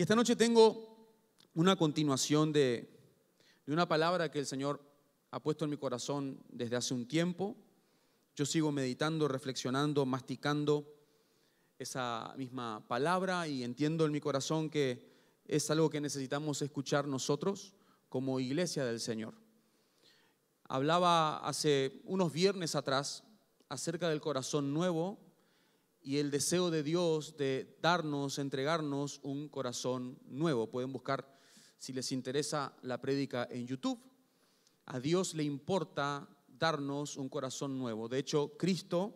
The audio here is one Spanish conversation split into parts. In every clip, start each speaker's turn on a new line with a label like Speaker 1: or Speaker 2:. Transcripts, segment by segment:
Speaker 1: Y esta noche tengo una continuación de, una palabra que el Señor ha puesto en mi corazón desde hace un tiempo. Yo sigo meditando, reflexionando, masticando esa misma palabra y entiendo en mi corazón que es algo que necesitamos escuchar nosotros como iglesia del Señor. Hablaba hace unos viernes atrás acerca del corazón nuevo y el deseo de Dios de darnos, entregarnos un corazón nuevo. Pueden buscar, si les interesa, la prédica en YouTube. A Dios le importa darnos un corazón nuevo. De hecho, Cristo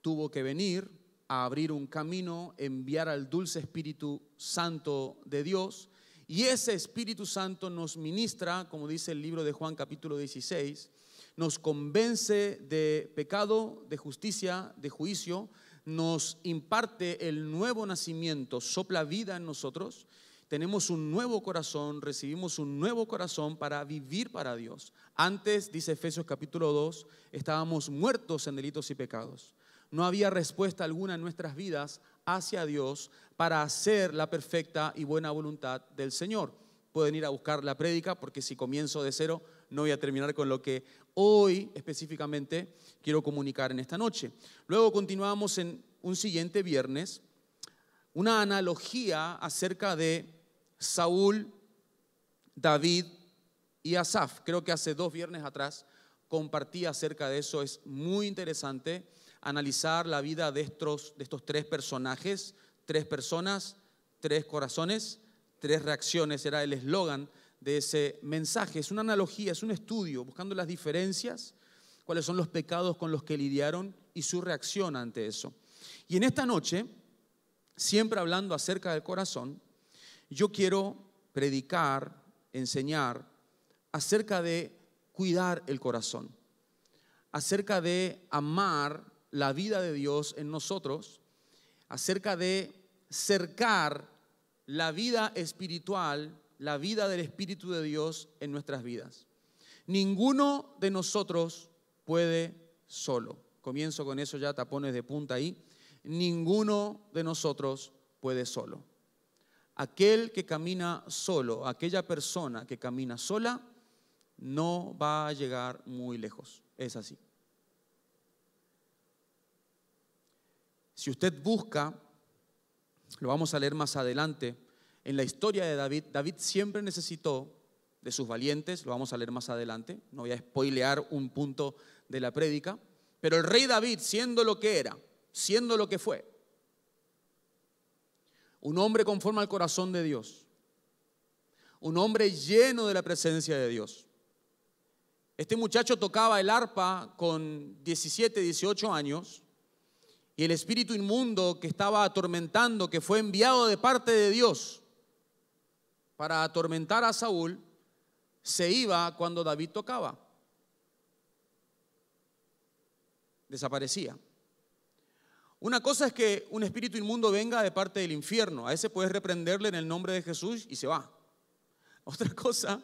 Speaker 1: tuvo que venir a abrir un camino, enviar al dulce Espíritu Santo de Dios. Y ese Espíritu Santo nos ministra, como dice el libro de Juan capítulo 16, nos convence de pecado, de justicia, de juicio, nos imparte el nuevo nacimiento, sopla vida en nosotros, tenemos un nuevo corazón, recibimos un nuevo corazón para vivir para Dios. Antes, dice Efesios capítulo 2, estábamos muertos en delitos y pecados. No había respuesta alguna en nuestras vidas hacia Dios para hacer la perfecta y buena voluntad del Señor. Pueden ir a buscar la prédica porque si comienzo de cero no voy a terminar con lo que hoy específicamente quiero comunicar en esta noche. Luego continuamos en un siguiente viernes una analogía acerca de Saúl, David y Asaf. Creo que hace dos viernes atrás compartí acerca de eso. Es muy interesante analizar la vida de estos, tres personajes, tres personas, tres corazones, tres reacciones. Era el eslogan de ese mensaje. Es una analogía, es un estudio, buscando las diferencias, cuáles son los pecados con los que lidiaron y su reacción ante eso. Y en esta noche, siempre hablando acerca del corazón, yo quiero predicar, enseñar acerca de cuidar el corazón, acerca de amar la vida de Dios en nosotros, acerca de cercar la vida espiritual la vida del Espíritu de Dios en nuestras vidas. Ninguno de nosotros puede solo. Comienzo con eso ya, tapones de punta ahí. Ninguno de nosotros puede solo. Aquel que camina solo, aquella persona que camina sola, no va a llegar muy lejos. Es así. Si usted busca, lo vamos a leer más adelante, en la historia de David, David siempre necesitó de sus valientes, lo vamos a leer más adelante, no voy a spoilear un punto de la prédica, pero el rey David, siendo lo que era, siendo lo que fue, un hombre conforme al corazón de Dios, un hombre lleno de la presencia de Dios. Este muchacho tocaba el arpa con 17, 18 años y el espíritu inmundo que estaba atormentando, que fue enviado de parte de Dios, para atormentar a Saúl se iba cuando David tocaba. Desaparecía. Una cosa es que un espíritu inmundo venga de parte del infierno. A ese puedes reprenderle en el nombre de Jesús y se va. Otra cosa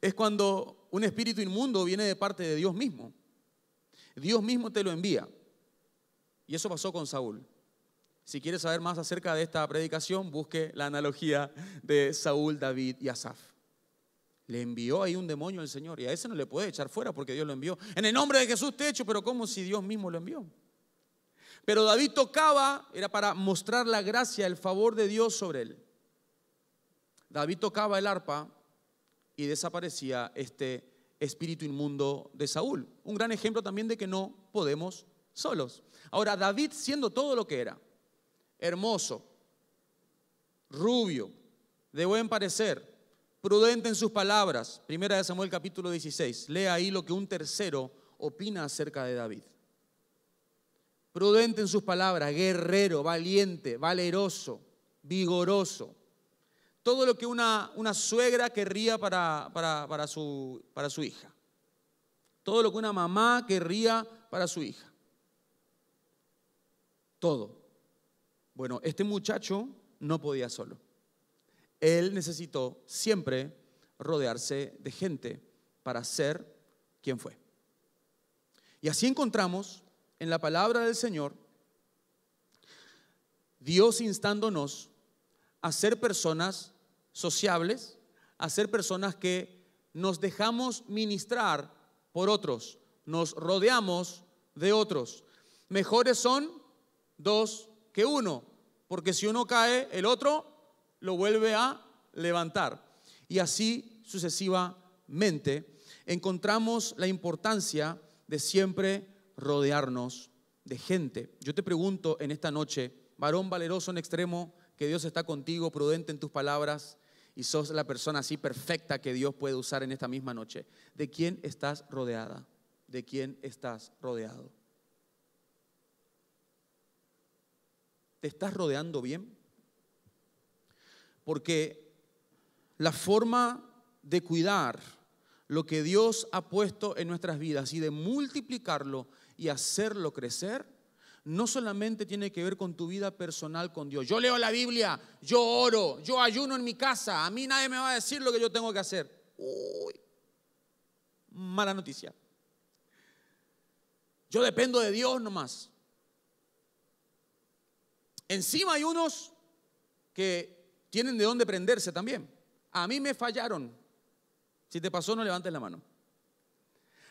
Speaker 1: es cuando un espíritu inmundo viene de parte de Dios mismo. Dios mismo te lo envía. Y eso pasó con Saúl. Si quieres saber más acerca de esta predicación, busque la analogía de Saúl, David y Asaf. Le envió ahí un demonio al Señor y a ese no le puede echar fuera porque Dios lo envió. En el nombre de Jesús te echo, pero como si Dios mismo lo envió. Pero David tocaba, era para mostrar la gracia, el favor de Dios sobre él. David tocaba el arpa y desaparecía este espíritu inmundo de Saúl. Un gran ejemplo también de que no podemos solos. Ahora, David siendo todo lo que era, hermoso, rubio, de buen parecer, prudente en sus palabras. Primera de Samuel capítulo 16. Lea ahí lo que un tercero opina acerca de David. Prudente en sus palabras, guerrero, valiente, valeroso, vigoroso. Todo lo que una, una suegra querría para, para, su, para su hija. Todo lo que una mamá querría para su hija. Todo. Bueno, este muchacho no podía solo. Él necesitó siempre rodearse de gente para ser quien fue. Y así encontramos en la palabra del Señor Dios instándonos a ser personas sociables, a ser personas que nos dejamos ministrar por otros, nos rodeamos de otros. Mejores son dos que uno, porque si uno cae, el otro lo vuelve a levantar. Y así sucesivamente encontramos la importancia de siempre rodearnos de gente. Yo te pregunto en esta noche, varón valeroso en extremo, que Dios está contigo, prudente en tus palabras y sos la persona así perfecta que Dios puede usar en esta misma noche. ¿De quién estás rodeada? ¿De quién estás rodeado? ¿Te estás rodeando bien? Porque la forma de cuidar lo que Dios ha puesto en nuestras vidas y de multiplicarlo y hacerlo crecer, no solamente tiene que ver con tu vida personal con Dios. Yo leo la Biblia, yo oro, yo ayuno en mi casa, a mí nadie me va a decir lo que yo tengo que hacer. Uy, mala noticia. Yo dependo de Dios nomás. Encima hay unos que tienen de dónde prenderse también. A mí me fallaron. Si te pasó, no levantes la mano.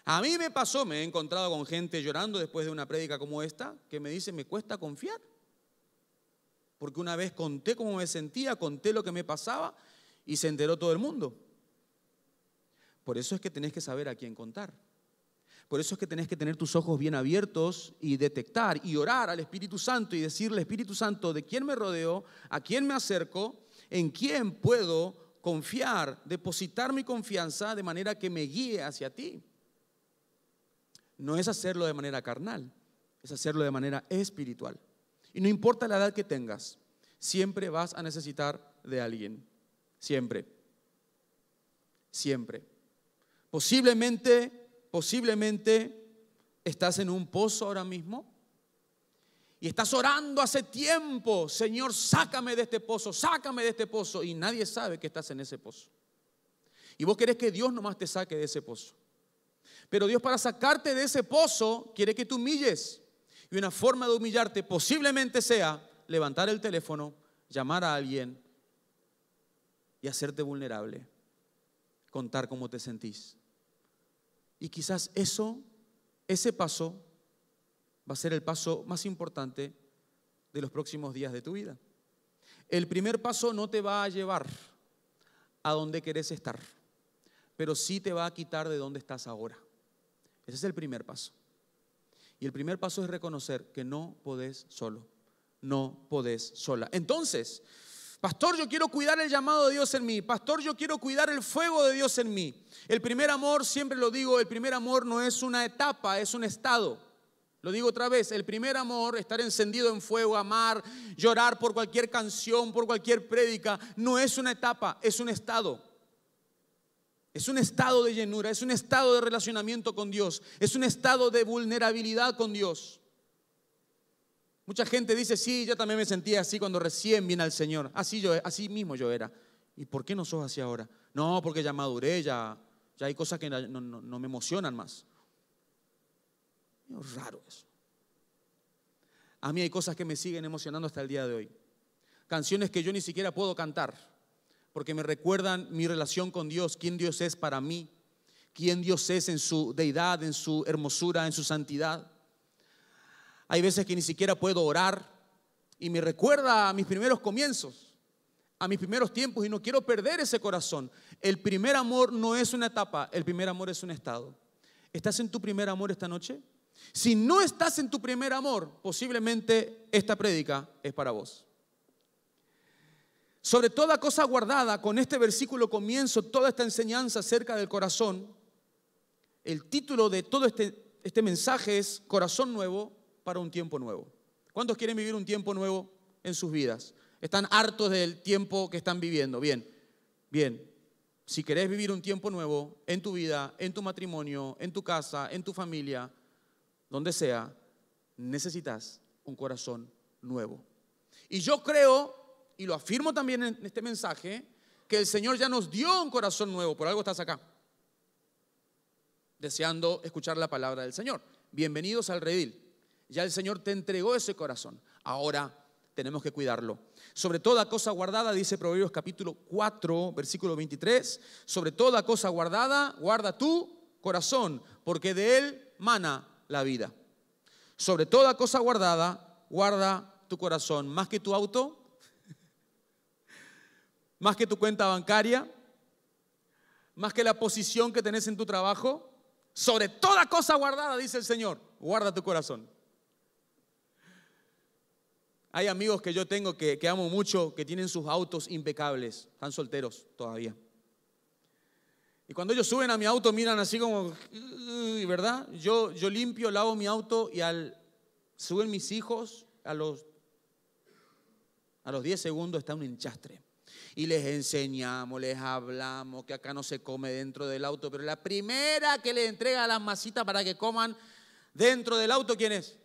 Speaker 1: A mí me pasó, me he encontrado con gente llorando después de una prédica como esta, que me dice, me cuesta confiar. Porque una vez conté cómo me sentía, conté lo que me pasaba y se enteró todo el mundo. Por eso es que tenés que saber a quién contar. Por eso es que tenés que tener tus ojos bien abiertos y detectar y orar al Espíritu Santo y decirle, Espíritu Santo, ¿de quién me rodeo? ¿A quién me acerco? ¿En quién puedo confiar, depositar mi confianza de manera que me guíe hacia ti? No es hacerlo de manera carnal, es hacerlo de manera espiritual. Y no importa la edad que tengas, siempre vas a necesitar de alguien. Siempre. Siempre. Posiblemente Posiblemente estás en un pozo ahora mismo y estás orando hace tiempo, Señor, sácame de este pozo, sácame de este pozo, y nadie sabe que estás en ese pozo. Y vos querés que Dios nomás te saque de ese pozo. Pero Dios para sacarte de ese pozo quiere que te humilles. Y una forma de humillarte posiblemente sea levantar el teléfono, llamar a alguien y hacerte vulnerable, contar cómo te sentís. Y quizás eso, ese paso, va a ser el paso más importante de los próximos días de tu vida. El primer paso no te va a llevar a donde querés estar, pero sí te va a quitar de donde estás ahora. Ese es el primer paso. Y el primer paso es reconocer que no podés solo, no podés sola. Entonces, Pastor, yo quiero cuidar el llamado de Dios en mí. Pastor, yo quiero cuidar el fuego de Dios en mí. El primer amor, siempre lo digo, el primer amor no es una etapa, es un estado. Lo digo otra vez, el primer amor, estar encendido en fuego, amar, llorar por cualquier canción, por cualquier prédica, no es una etapa, es un estado. Es un estado de llenura, es un estado de relacionamiento con Dios, es un estado de vulnerabilidad con Dios. Mucha gente dice, sí, yo también me sentía así cuando recién vine al Señor. Así, yo, así mismo yo era. ¿Y por qué no soy así ahora? No, porque ya maduré, ya, hay cosas que no, no me emocionan más. Es raro eso. A mí hay cosas que me siguen emocionando hasta el día de hoy. Canciones que yo ni siquiera puedo cantar, porque me recuerdan mi relación con Dios, quién Dios es para mí, quién Dios es en su deidad, en su hermosura, en su santidad. Hay veces que ni siquiera puedo orar y me recuerda a mis primeros comienzos, a mis primeros tiempos y no quiero perder ese corazón. El primer amor no es una etapa, el primer amor es un estado. ¿Estás en tu primer amor esta noche? Si no estás en tu primer amor, posiblemente esta prédica es para vos. Sobre toda cosa guardada, con este versículo comienzo toda esta enseñanza acerca del corazón. El título de todo este, este mensaje es Corazón Nuevo, para un tiempo nuevo. ¿Cuántos quieren vivir un tiempo nuevo en sus vidas? Están hartos del tiempo que están viviendo. Bien, bien. Si querés vivir un tiempo nuevo en tu vida, en tu matrimonio, en tu casa, en tu familia, donde sea, necesitas un corazón nuevo. Y yo creo, y lo afirmo también en este mensaje, que el Señor ya nos dio un corazón nuevo. Por algo estás acá, deseando escuchar la palabra del Señor. Bienvenidos al redil. Ya el Señor te entregó ese corazón. Ahora tenemos que cuidarlo. Sobre toda cosa guardada, dice Proverbios capítulo 4, versículo 23, sobre toda cosa guardada, guarda tu corazón, porque de él mana la vida. Sobre toda cosa guardada, guarda tu corazón, más que tu auto, más que tu cuenta bancaria, más que la posición que tenés en tu trabajo. Sobre toda cosa guardada, dice el Señor, guarda tu corazón. Hay amigos que yo tengo que, amo mucho, que tienen sus autos impecables, están solteros todavía. Y cuando ellos suben a mi auto, miran así como, ¿verdad? Yo, yo limpio, lavo mi auto y al suben mis hijos, a los, a los 10 segundos está un hinchastre. Y les enseñamos, les hablamos que acá no se come dentro del auto, pero la primera que le entrega las masitas para que coman dentro del auto, ¿quién es?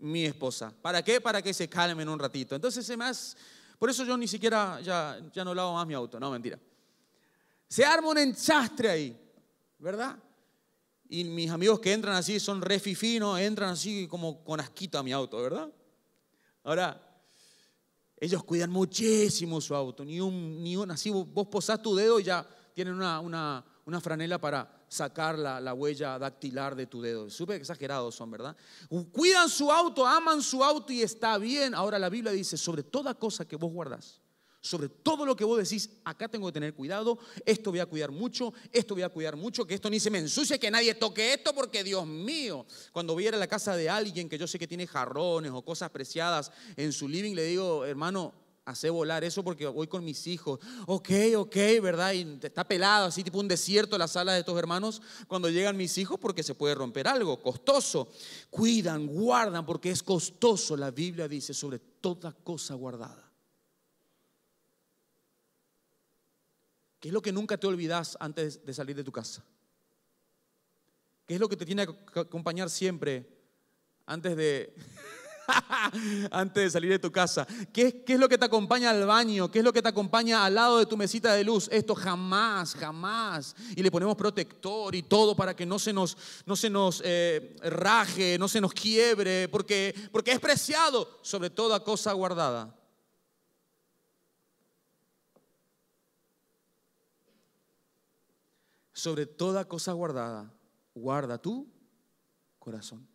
Speaker 1: mi esposa. ¿Para qué? Para que se calmen un ratito. Entonces se más, por eso yo ni siquiera ya, ya no lavo más mi auto, no, mentira. Se arma un enchastre ahí, ¿verdad? Y mis amigos que entran así son re fifinos, entran así como con asquito a mi auto, ¿verdad? Ahora, ellos cuidan muchísimo su auto, ni un, ni un así vos posás tu dedo y ya tienen una, una, una franela para, sacar la, huella dactilar de tu dedo. Súper exagerados son, ¿verdad? Cuidan su auto, aman su auto y está bien. Ahora la Biblia dice, sobre toda cosa que vos guardás, sobre todo lo que vos decís, acá tengo que tener cuidado, esto voy a cuidar mucho, esto voy a cuidar mucho, que esto ni se me ensucie, que nadie toque esto, porque Dios mío, cuando voy a ir a la casa de alguien que yo sé que tiene jarrones o cosas preciadas en su living, le digo, hermano, hace volar eso porque voy con mis hijos. Ok, ok, ¿verdad? Y está pelado, así tipo un desierto la sala de estos hermanos cuando llegan mis hijos porque se puede romper algo, costoso. Cuidan, guardan porque es costoso, la Biblia dice, sobre toda cosa guardada. ¿Qué es lo que nunca te olvidas antes de salir de tu casa? ¿Qué es lo que te tiene que acompañar siempre antes de antes de salir de tu casa. ¿Qué, es lo que te acompaña al baño? ¿Qué es lo que te acompaña al lado de tu mesita de luz? Esto jamás, jamás. Y le ponemos protector y todo para que no se nos, no se nos eh, raje, no se nos quiebre, porque, porque es preciado sobre toda cosa guardada. Sobre toda cosa guardada, guarda tu corazón.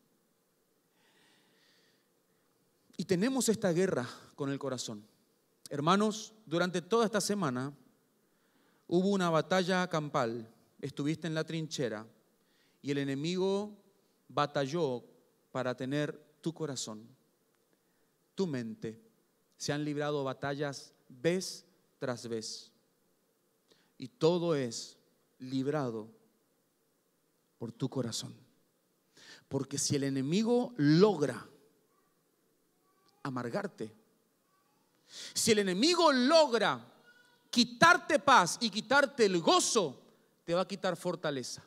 Speaker 1: Y tenemos esta guerra con el corazón. Hermanos, durante toda esta semana hubo una batalla campal. Estuviste en la trinchera y el enemigo batalló para tener tu corazón, tu mente. Se han librado batallas vez tras vez. Y todo es librado por tu corazón. Porque si el enemigo logra amargarte. Si el enemigo logra quitarte paz y quitarte el gozo, te va a quitar fortaleza.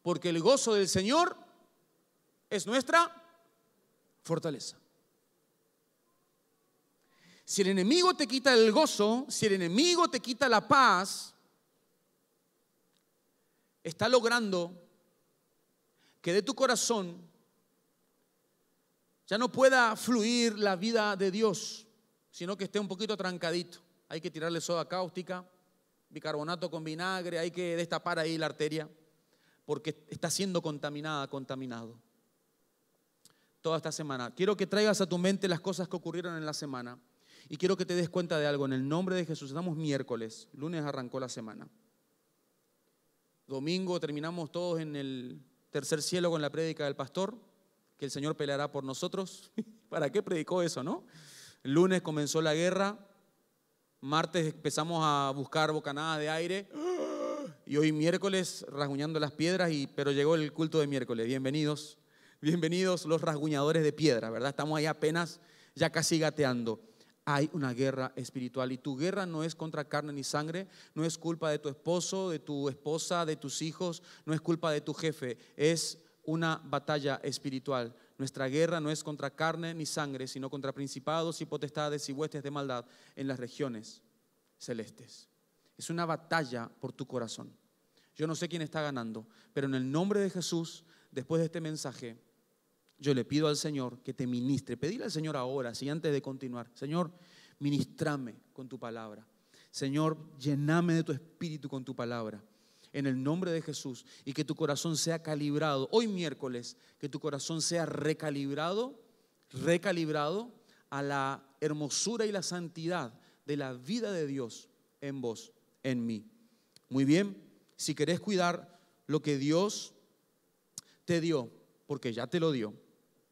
Speaker 1: Porque el gozo del Señor es nuestra fortaleza. Si el enemigo te quita el gozo, si el enemigo te quita la paz, está logrando que de tu corazón ya no pueda fluir la vida de Dios, sino que esté un poquito trancadito. Hay que tirarle soda cáustica, bicarbonato con vinagre, hay que destapar ahí la arteria, porque está siendo contaminada, contaminado. Toda esta semana. Quiero que traigas a tu mente las cosas que ocurrieron en la semana y quiero que te des cuenta de algo. En el nombre de Jesús, estamos miércoles, lunes arrancó la semana. Domingo terminamos todos en el tercer cielo con la prédica del pastor que el Señor peleará por nosotros. ¿Para qué predicó eso, no? lunes comenzó la guerra, martes empezamos a buscar bocanadas de aire y hoy miércoles rasguñando las piedras, y, pero llegó el culto de miércoles. Bienvenidos, bienvenidos los rasguñadores de piedra, ¿verdad? Estamos ahí apenas ya casi gateando. Hay una guerra espiritual y tu guerra no es contra carne ni sangre, no es culpa de tu esposo, de tu esposa, de tus hijos, no es culpa de tu jefe, es una batalla espiritual. Nuestra guerra no es contra carne ni sangre, sino contra principados y potestades y huestes de maldad en las regiones celestes. Es una batalla por tu corazón. Yo no sé quién está ganando, pero en el nombre de Jesús, después de este mensaje, yo le pido al Señor que te ministre. pedirle al Señor ahora, si antes de continuar. Señor, ministrame con tu palabra. Señor, llename de tu espíritu con tu palabra en el nombre de Jesús y que tu corazón sea calibrado. Hoy miércoles, que tu corazón sea recalibrado, recalibrado a la hermosura y la santidad de la vida de Dios en vos, en mí. Muy bien, si querés cuidar lo que Dios te dio, porque ya te lo dio,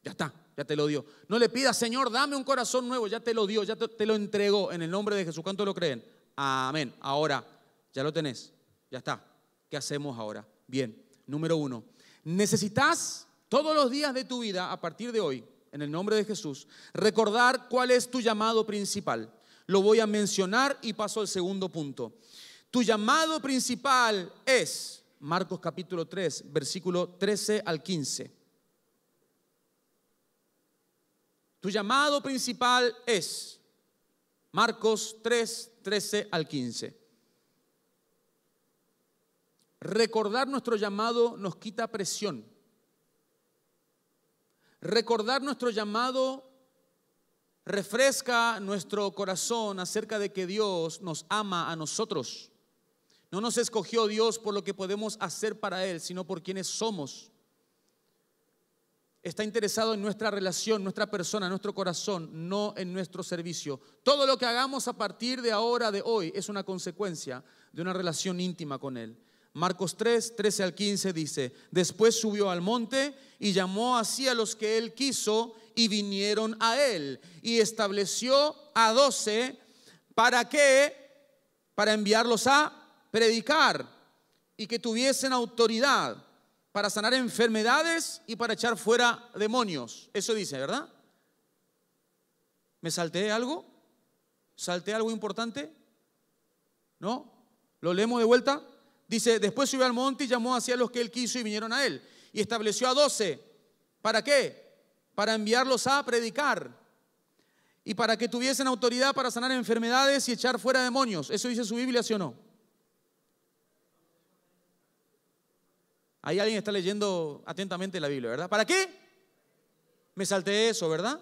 Speaker 1: ya está, ya te lo dio. No le pidas, Señor, dame un corazón nuevo, ya te lo dio, ya te, lo entregó en el nombre de Jesús. ¿Cuánto lo creen? Amén. Ahora, ya lo tenés, ya está. ¿Qué hacemos ahora? Bien, número uno, necesitas todos los días de tu vida, a partir de hoy, en el nombre de Jesús, recordar cuál es tu llamado principal. Lo voy a mencionar y paso al segundo punto. Tu llamado principal es Marcos capítulo 3, versículo 13 al 15. Tu llamado principal es Marcos 3, 13 al 15. Recordar nuestro llamado nos quita presión. Recordar nuestro llamado refresca nuestro corazón acerca de que Dios nos ama a nosotros. No nos escogió Dios por lo que podemos hacer para Él, sino por quienes somos. Está interesado en nuestra relación, nuestra persona, nuestro corazón, no en nuestro servicio. Todo lo que hagamos a partir de ahora, de hoy, es una consecuencia de una relación íntima con Él. Marcos 3, 13 al 15 dice, después subió al monte y llamó así a los que él quiso y vinieron a él y estableció a doce para qué? para enviarlos a predicar y que tuviesen autoridad para sanar enfermedades y para echar fuera demonios. Eso dice, ¿verdad? ¿Me salté algo? ¿Salté algo importante? ¿No? ¿Lo leemos de vuelta? Dice, después subió al monte y llamó a los que él quiso y vinieron a él. Y estableció a doce. ¿Para qué? Para enviarlos a predicar. Y para que tuviesen autoridad para sanar enfermedades y echar fuera demonios. ¿Eso dice su Biblia, sí o no? Ahí alguien está leyendo atentamente la Biblia, ¿verdad? ¿Para qué? Me salté eso, ¿verdad?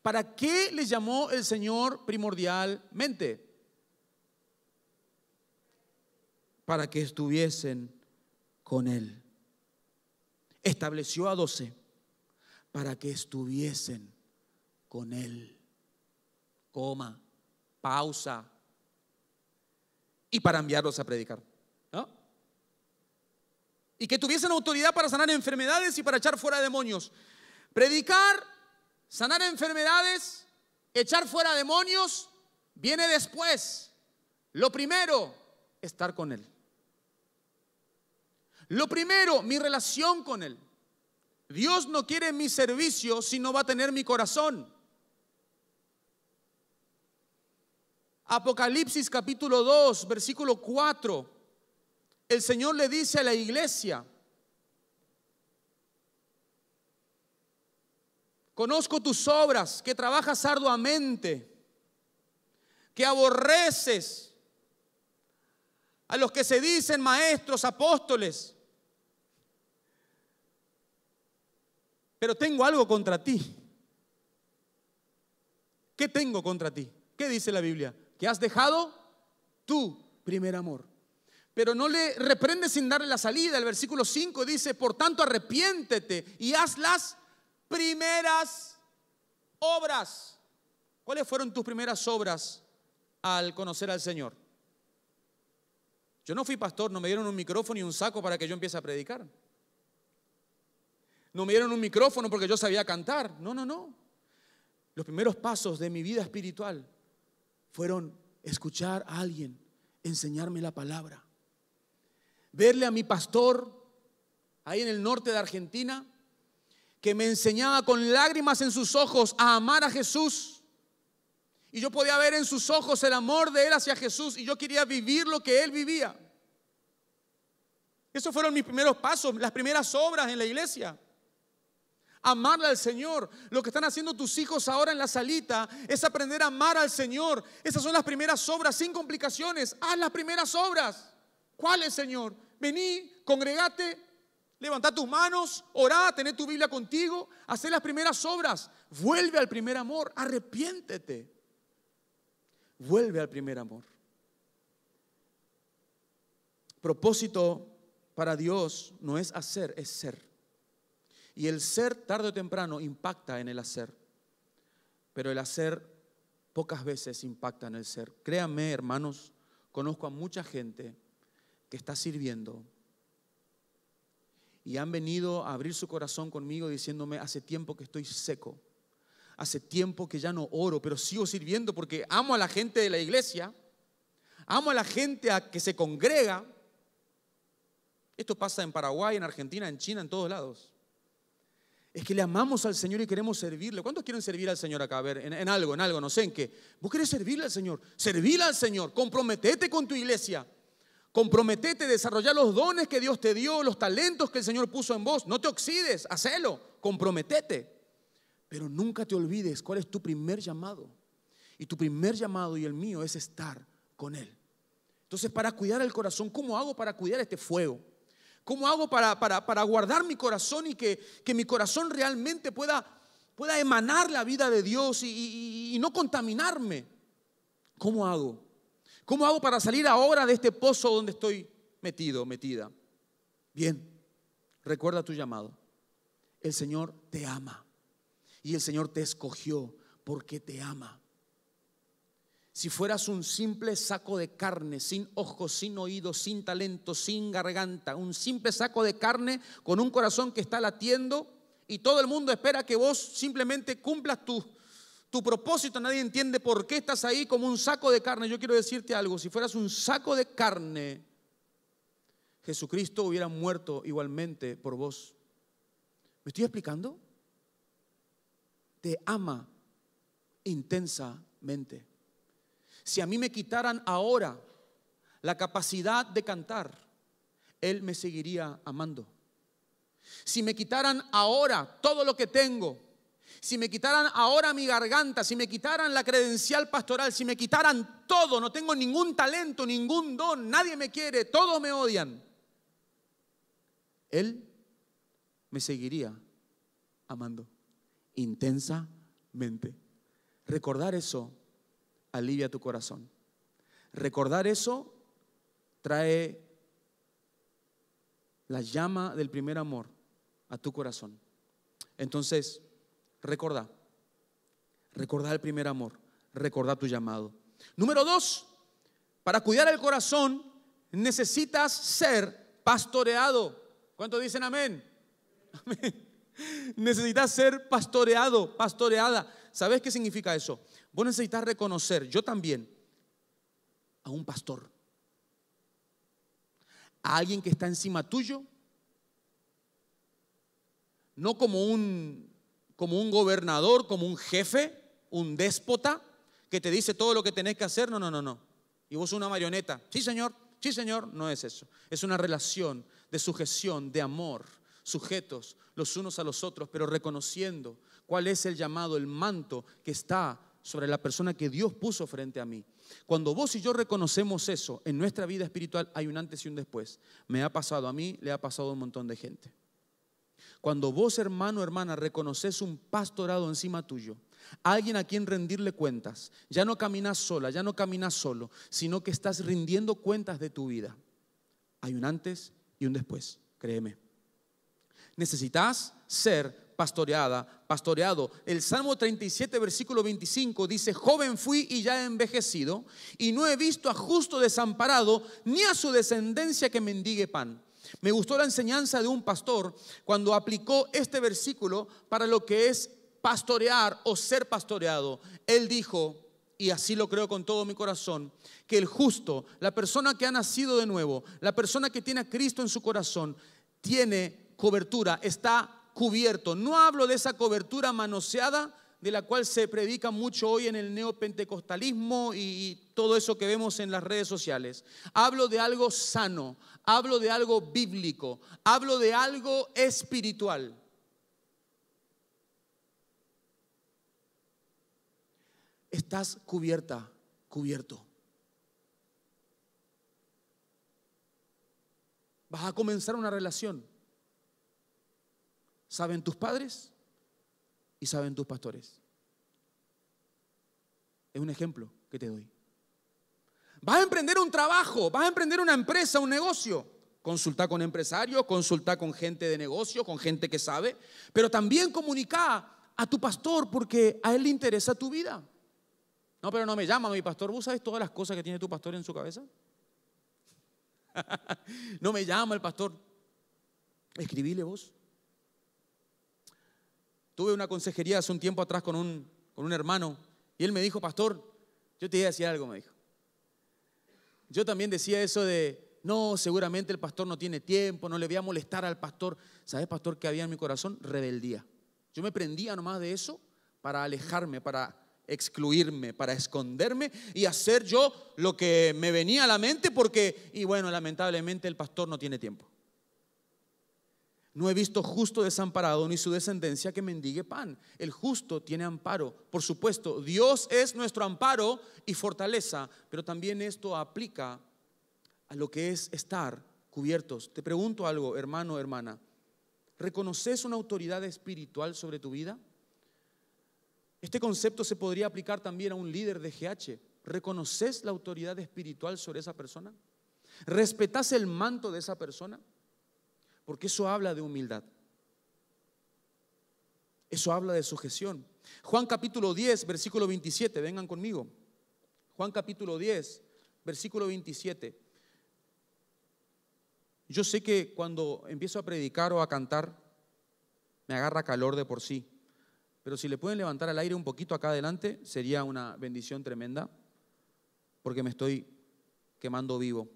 Speaker 1: ¿Para qué le llamó el Señor primordialmente? para que estuviesen con él. Estableció a doce para que estuviesen con él. Coma, pausa. Y para enviarlos a predicar. Y que tuviesen autoridad para sanar enfermedades y para echar fuera demonios. Predicar, sanar enfermedades, echar fuera demonios, viene después. Lo primero, estar con Él. Lo primero, mi relación con Él. Dios no quiere mi servicio si no va a tener mi corazón. Apocalipsis capítulo 2, versículo 4. El Señor le dice a la iglesia, conozco tus obras, que trabajas arduamente, que aborreces a los que se dicen maestros, apóstoles, pero tengo algo contra ti. ¿Qué tengo contra ti? ¿Qué dice la Biblia? Que has dejado tu primer amor. Pero no le reprendes sin darle la salida. El versículo 5 dice, por tanto arrepiéntete y haz las primeras obras. ¿Cuáles fueron tus primeras obras al conocer al Señor? Yo no fui pastor, no me dieron un micrófono y un saco para que yo empiece a predicar. No me dieron un micrófono porque yo sabía cantar. No, no, no. Los primeros pasos de mi vida espiritual fueron escuchar a alguien enseñarme la palabra. Verle a mi pastor ahí en el norte de Argentina que me enseñaba con lágrimas en sus ojos a amar a Jesús. Y yo podía ver en sus ojos el amor de él hacia Jesús y yo quería vivir lo que él vivía. Esos fueron mis primeros pasos, las primeras obras en la iglesia amar al Señor. Lo que están haciendo tus hijos ahora en la salita es aprender a amar al Señor. Esas son las primeras obras sin complicaciones. Haz las primeras obras. ¿Cuáles, Señor? Vení, congregate, levanta tus manos, orá, tené tu Biblia contigo, haz las primeras obras. Vuelve al primer amor, arrepiéntete. Vuelve al primer amor. Propósito para Dios no es hacer, es ser. Y el ser, tarde o temprano, impacta en el hacer. Pero el hacer pocas veces impacta en el ser. Créanme, hermanos, conozco a mucha gente que está sirviendo y han venido a abrir su corazón conmigo diciéndome, hace tiempo que estoy seco, hace tiempo que ya no oro, pero sigo sirviendo porque amo a la gente de la iglesia, amo a la gente a que se congrega. Esto pasa en Paraguay, en Argentina, en China, en todos lados. Es que le amamos al Señor y queremos servirle. ¿Cuántos quieren servir al Señor acá? A ver, en, algo, en algo, no sé en qué. Vos querés servirle al Señor. Servirle al Señor. Comprometete con tu iglesia. Comprometete, desarrollar los dones que Dios te dio, los talentos que el Señor puso en vos. No te oxides, hacelo. Comprometete. Pero nunca te olvides cuál es tu primer llamado. Y tu primer llamado y el mío es estar con Él. Entonces, para cuidar el corazón, ¿cómo hago para cuidar este fuego? ¿Cómo hago para, para, guardar mi corazón y que, mi corazón realmente pueda, pueda emanar la vida de Dios y, y no contaminarme? ¿Cómo hago? ¿Cómo hago para salir ahora de este pozo donde estoy metido, metida? Bien, recuerda tu llamado. El Señor te ama y el Señor te escogió porque te ama. Si fueras un simple saco de carne, sin ojos, sin oídos, sin talento, sin garganta, un simple saco de carne con un corazón que está latiendo y todo el mundo espera que vos simplemente cumplas tu, tu propósito, nadie entiende por qué estás ahí como un saco de carne. Yo quiero decirte algo, si fueras un saco de carne, Jesucristo hubiera muerto igualmente por vos. ¿Me estoy explicando? Te ama intensamente. Si a mí me quitaran ahora la capacidad de cantar, Él me seguiría amando. Si me quitaran ahora todo lo que tengo, si me quitaran ahora mi garganta, si me quitaran la credencial pastoral, si me quitaran todo, no tengo ningún talento, ningún don, nadie me quiere, todos me odian, Él me seguiría amando intensamente. Recordar eso alivia tu corazón. Recordar eso trae la llama del primer amor a tu corazón. Entonces, recordá, recordá el primer amor, recordá tu llamado. Número dos, para cuidar el corazón necesitas ser pastoreado. ¿cuánto dicen amén? Amén. Necesitas ser pastoreado, pastoreada. ¿Sabes qué significa eso? vos necesitas reconocer, yo también, a un pastor, a alguien que está encima tuyo, no como un, como un gobernador, como un jefe, un déspota, que te dice todo lo que tenés que hacer, no, no, no, no. Y vos una marioneta, sí señor, sí señor, no es eso. Es una relación de sujeción, de amor, sujetos los unos a los otros, pero reconociendo cuál es el llamado, el manto que está sobre la persona que Dios puso frente a mí. Cuando vos y yo reconocemos eso en nuestra vida espiritual, hay un antes y un después. Me ha pasado a mí, le ha pasado a un montón de gente. Cuando vos, hermano, o hermana, reconoces un pastorado encima tuyo, alguien a quien rendirle cuentas, ya no caminas sola, ya no caminas solo, sino que estás rindiendo cuentas de tu vida. Hay un antes y un después, créeme. Necesitas ser pastoreada, pastoreado. El Salmo 37, versículo 25 dice, joven fui y ya he envejecido, y no he visto a justo desamparado, ni a su descendencia que mendigue pan. Me gustó la enseñanza de un pastor cuando aplicó este versículo para lo que es pastorear o ser pastoreado. Él dijo, y así lo creo con todo mi corazón, que el justo, la persona que ha nacido de nuevo, la persona que tiene a Cristo en su corazón, tiene cobertura, está cubierto. No hablo de esa cobertura manoseada de la cual se predica mucho hoy en el neopentecostalismo y todo eso que vemos en las redes sociales. Hablo de algo sano, hablo de algo bíblico, hablo de algo espiritual. Estás cubierta, cubierto. Vas a comenzar una relación saben tus padres y saben tus pastores. Es un ejemplo que te doy. Vas a emprender un trabajo, vas a emprender una empresa, un negocio. Consulta con empresarios, consulta con gente de negocio, con gente que sabe, pero también comunica a tu pastor porque a él le interesa tu vida. No, pero no me llama mi pastor. ¿Vos sabés todas las cosas que tiene tu pastor en su cabeza? no me llama el pastor. Escribile vos. Tuve una consejería hace un tiempo atrás con un, con un hermano y él me dijo, pastor, yo te iba a decir algo, me dijo. Yo también decía eso de, no, seguramente el pastor no tiene tiempo, no le voy a molestar al pastor. ¿Sabes, pastor, que había en mi corazón? Rebeldía. Yo me prendía nomás de eso para alejarme, para excluirme, para esconderme y hacer yo lo que me venía a la mente porque, y bueno, lamentablemente el pastor no tiene tiempo. No he visto justo desamparado ni su descendencia que mendigue pan. El justo tiene amparo. Por supuesto, Dios es nuestro amparo y fortaleza, pero también esto aplica a lo que es estar cubiertos. Te pregunto algo, hermano, hermana. ¿Reconoces una autoridad espiritual sobre tu vida? Este concepto se podría aplicar también a un líder de GH. ¿Reconoces la autoridad espiritual sobre esa persona? ¿Respetas el manto de esa persona? porque eso habla de humildad. Eso habla de sujeción. Juan capítulo 10, versículo 27, vengan conmigo. Juan capítulo 10, versículo 27. Yo sé que cuando empiezo a predicar o a cantar, me agarra calor de por sí. Pero si le pueden levantar al aire un poquito acá adelante, sería una bendición tremenda, porque me estoy quemando vivo.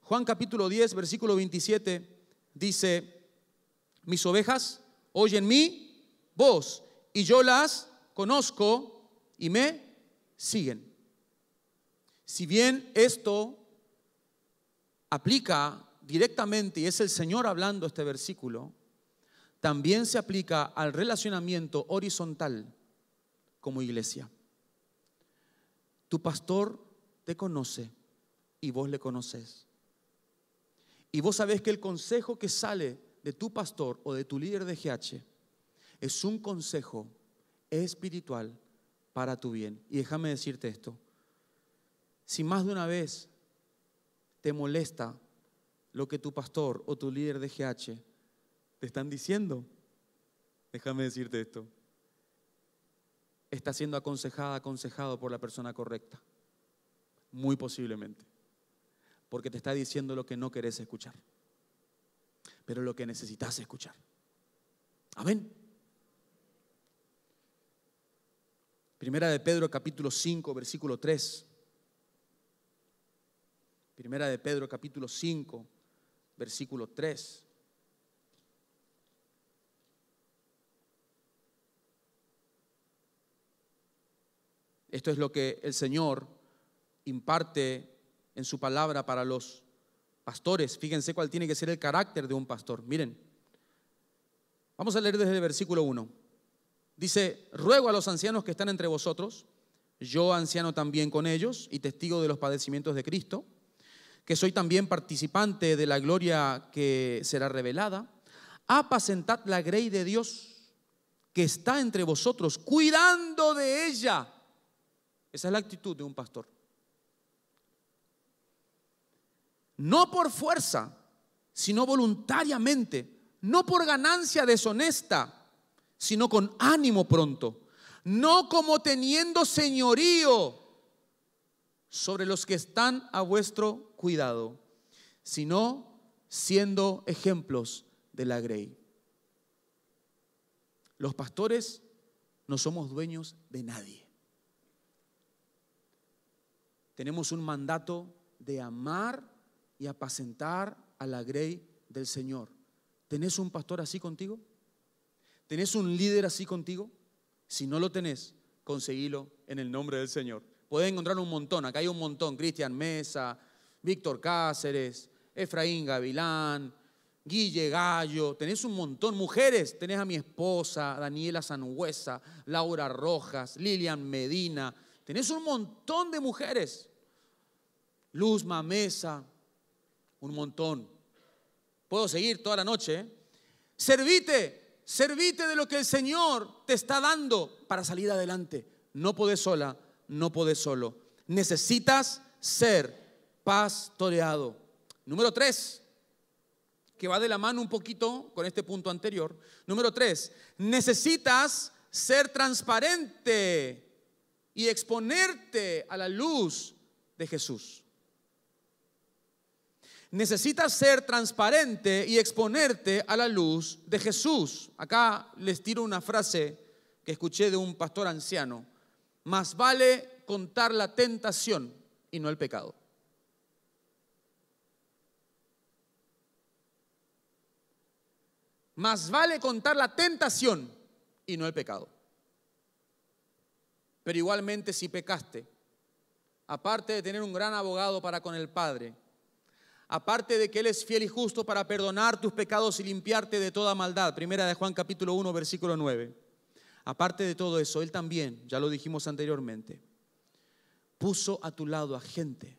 Speaker 1: Juan capítulo 10, versículo 27 dice, mis ovejas oyen mi voz y yo las conozco y me siguen. Si bien esto aplica directamente, y es el Señor hablando este versículo, también se aplica al relacionamiento horizontal como iglesia. Tu pastor te conoce y vos le conoces. Y vos sabés que el consejo que sale de tu pastor o de tu líder de GH es un consejo espiritual para tu bien. Y déjame decirte esto. Si más de una vez te molesta lo que tu pastor o tu líder de GH te están diciendo, déjame decirte esto. Está siendo aconsejada, aconsejado por la persona correcta. Muy posiblemente porque te está diciendo lo que no querés escuchar, pero lo que necesitas escuchar. Amén. Primera de Pedro capítulo 5, versículo 3. Primera de Pedro capítulo 5, versículo 3. Esto es lo que el Señor imparte en su palabra para los pastores. Fíjense cuál tiene que ser el carácter de un pastor. Miren, vamos a leer desde el versículo 1. Dice, ruego a los ancianos que están entre vosotros, yo anciano también con ellos y testigo de los padecimientos de Cristo, que soy también participante de la gloria que será revelada, apacentad la grey de Dios que está entre vosotros, cuidando de ella. Esa es la actitud de un pastor. no por fuerza, sino voluntariamente, no por ganancia deshonesta, sino con ánimo pronto, no como teniendo señorío sobre los que están a vuestro cuidado, sino siendo ejemplos de la grey. Los pastores no somos dueños de nadie. Tenemos un mandato de amar apacentar a la grey del Señor. ¿Tenés un pastor así contigo? ¿Tenés un líder así contigo? Si no lo tenés, conseguilo en el nombre del Señor. Podés encontrar un montón, acá hay un montón, Cristian Mesa, Víctor Cáceres, Efraín Gavilán, Guille Gallo, tenés un montón, mujeres, tenés a mi esposa, Daniela Sanhuesa, Laura Rojas, Lilian Medina, tenés un montón de mujeres, Luz Mesa un montón. Puedo seguir toda la noche. ¿eh? Servite, servite de lo que el Señor te está dando para salir adelante. No podés sola, no podés solo. Necesitas ser pastoreado. Número tres, que va de la mano un poquito con este punto anterior. Número tres, necesitas ser transparente y exponerte a la luz de Jesús necesitas ser transparente y exponerte a la luz de Jesús. Acá les tiro una frase que escuché de un pastor anciano. Más vale contar la tentación y no el pecado. Más vale contar la tentación y no el pecado. Pero igualmente si pecaste, aparte de tener un gran abogado para con el Padre, aparte de que Él es fiel y justo para perdonar tus pecados y limpiarte de toda maldad. Primera de Juan capítulo 1, versículo 9. Aparte de todo eso, Él también, ya lo dijimos anteriormente, puso a tu lado a gente